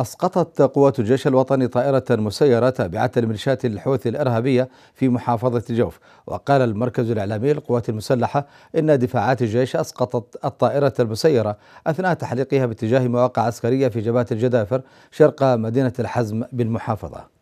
أسقطت قوات الجيش الوطني طائرة مسيرة تابعة لميليشيات الحوثي الإرهابية في محافظة الجوف، وقال المركز الإعلامي للقوات المسلحة إن دفاعات الجيش أسقطت الطائرة المسيرة أثناء تحليقها باتجاه مواقع عسكرية في جبهة الجدافر شرق مدينة الحزم بالمحافظة